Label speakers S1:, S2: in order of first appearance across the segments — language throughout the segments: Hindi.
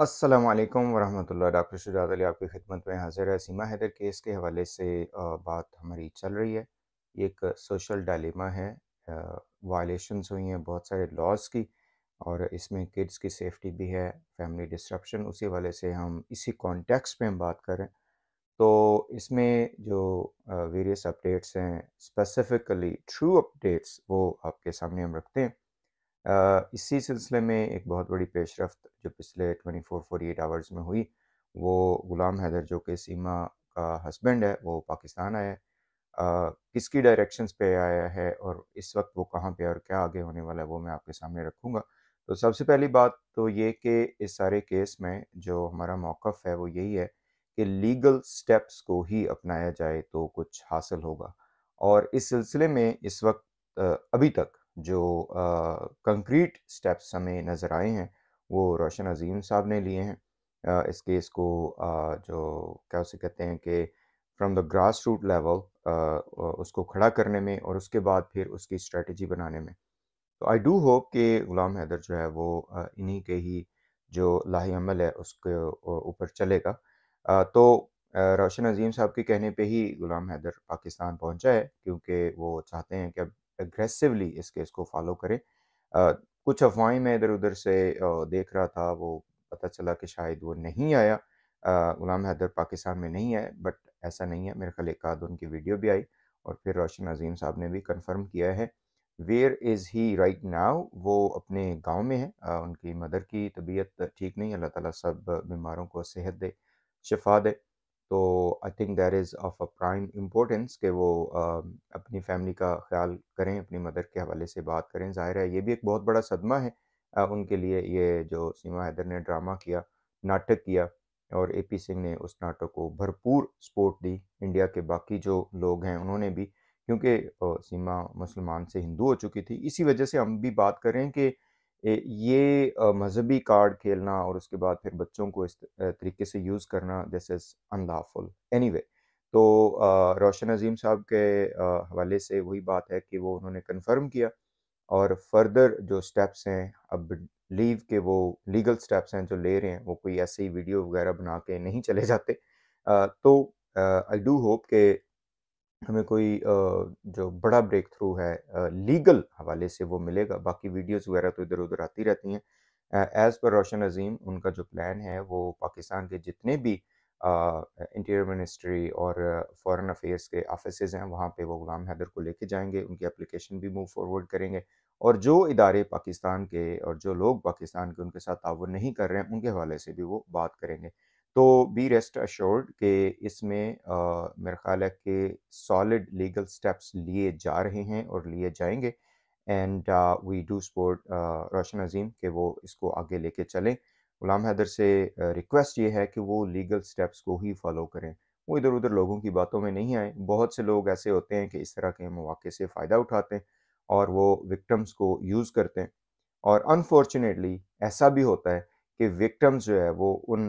S1: अस्सलाम वालेकुम वरहमतुल्लाह डॉक्टर शुजात अली आपकी खिदमत में हाजिर है सीमा हैदर केस के हवाले से बात हमारी चल रही है एक सोशल डायलेमा है वायलेशन्स हुई हैं बहुत सारे लॉज की और इसमें किड्स की सेफ्टी भी है फैमिली डिस्ट्रप्शन उसी वाले से हम इसी कॉन्टेक्स पे हम बात करें तो इसमें जो वेरियस अपडेट्स हैं स्पेसिफ़िकली ट्रू अपडेट्स वो आपके सामने हम रखते हैं इसी सिलसिले में एक बहुत बड़ी पेशरफ जो पिछले twenty four forty eight hours में हुई वो गुलाम हैदर जो कि सीमा का हस्बैंड है वो पाकिस्तान आया है किसकी डायरेक्शंस पे आया है और इस वक्त वो कहाँ पे और क्या आगे होने वाला है वो मैं आपके सामने रखूँगा तो सबसे पहली बात तो ये कि इस सारे केस में जो हमारा मौक़ है वो यही है कि लीगल स्टेप्स को ही अपनाया जाए तो कुछ हासिल होगा और इस सिलसिले में इस वक्त अभी तक जो कंक्रीट स्टेप्स हमें नज़र आए हैं वो रोशन अजीम साहब ने लिए हैं इस केस को जो क्या उसे कहते हैं कि from the grass root level उसको खड़ा करने में और उसके बाद फिर उसकी स्ट्रेटजी बनाने में तो आई डू होप कि ग़ुलाम हैदर जो है वो इन्हीं के ही जो लाही अमल है उसके ऊपर चलेगा तो रोशन अजीम साहब के कहने पे ही ग़ुलाम हैदर पाकिस्तान पहुंचा है क्योंकि वो चाहते हैं कि अब एग्रेसिवली इस केस को फॉलो करें कुछ अफवाहें मैं इधर उधर से देख रहा था वो पता चला कि शायद वो नहीं आया गुलाम हैदर पाकिस्तान में नहीं आया बट ऐसा नहीं है मेरे ख्याल एक आध उनकी वीडियो भी आई और फिर रोशन अजीम साहब ने भी कंफर्म किया है where is he right now वो अपने गांव में है आ, उनकी मदर की तबीयत ठीक नहीं अल्लाह ताला सब बीमारों को सेहत दे शिफा दे तो I think there is of a prime importance कि वो अपनी फैमिली का ख्याल करें अपनी मदर के हवाले से बात करें ज़ाहिर है ये भी एक बहुत बड़ा सदमा है उनके लिए ये जो सीमा हैदर ने ड्रामा किया नाटक किया और ए पी सिंह ने उस नाटक को भरपूर सपोर्ट दी इंडिया के बाकी जो लोग हैं उन्होंने भी क्योंकि सीमा मुसलमान से हिंदू हो चुकी थी इसी वजह से हम भी बात करें कि ये मजहबी कार्ड खेलना और उसके बाद फिर बच्चों को इस तरीके से यूज़ करना this is unlawful anyway तो रोशन अजीम साहब के हवाले से वही बात है कि वो उन्होंने कन्फर्म किया और फर्दर जो स्टेप्स हैं अब लीव के वो लीगल स्टेप्स हैं जो ले रहे हैं वो कोई ऐसे ही वीडियो वगैरह बना के नहीं चले जाते तो आई डू होप के हमें कोई जो बड़ा ब्रेक थ्रू है लीगल हवाले से वो मिलेगा बाकी वीडियोस वगैरह तो इधर उधर आती रहती हैं एज़ पर रोशन अजीम उनका जो प्लान है वो पाकिस्तान के जितने भी इंटीरियर मिनिस्ट्री और फॉरेन अफेयर्स के ऑफिस हैं वहाँ पे वो गुलाम हैदर को लेके जाएंगे उनकी एप्लीकेशन भी मूव फॉरवर्ड करेंगे और जो इदारे पाकिस्तान के और जो लोग पाकिस्तान के उनके साथ ताउन नहीं कर रहे हैं उनके हवाले से भी वो बात करेंगे तो बी रेस्ट अश्योर्ड कि इसमें मेरा ख्याल है कि सॉलिड लीगल स्टेप्स लिए जा रहे हैं और लिए जाएंगे and we do support Roshan Azeem कि वो इसको आगे लेके चलें गुलाम हैदर से रिक्वेस्ट ये है कि वो लीगल स्टेप्स को ही फॉलो करें वो इधर उधर लोगों की बातों में नहीं आए बहुत से लोग ऐसे होते हैं कि इस तरह के मौाक़े से फ़ायदा उठाते हैं और वो विक्टम्स को यूज़ करते हैं और अनफॉर्चुनेटली ऐसा भी होता है कि विक्टम्स जो है वो उन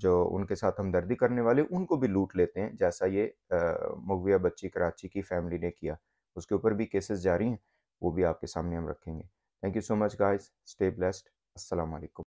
S1: जो उनके साथ हमदर्दी करने वाले उनको भी लूट लेते हैं जैसा ये मगविया बच्ची कराची की फैमिली ने किया उसके ऊपर भी केसेस जारी हैं वो भी आपके सामने हम रखेंगे thank you so much guys stay blessed वालेकुम